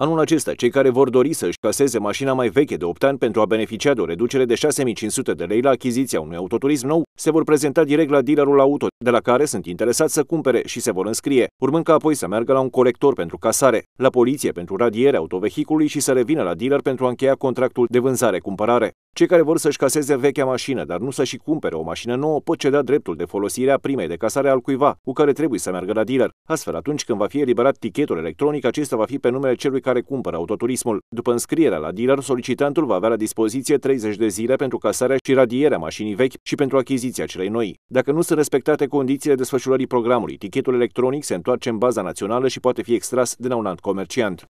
Anul acesta, cei care vor dori să își caseze mașina mai veche de 8 ani pentru a beneficia de o reducere de 6500 de lei la achiziția unui autoturism nou, se vor prezenta direct la dealerul auto, de la care sunt interesați să cumpere și se vor înscrie, urmând ca apoi să meargă la un colector pentru casare, la poliție pentru radiere autovehicului și să revină la dealer pentru a încheia contractul de vânzare-cumpărare. Cei care vor să-și caseze vechea mașină, dar nu să-și cumpere o mașină nouă, pot ceda dreptul de folosire a primei de casare al cuiva, cu care trebuie să meargă la dealer. Astfel, atunci când va fi eliberat tichetul electronic, acesta va fi pe numele celui care cumpără autoturismul. După înscrierea la dealer, solicitantul va avea la dispoziție 30 de zile pentru casarea și radierea mașinii vechi și pentru achiziția achiziția celei noi. Dacă nu sunt respectate condițiile desfășurării programului, tichetul electronic se întoarce în baza națională și poate fi extras de la un alt comerciant.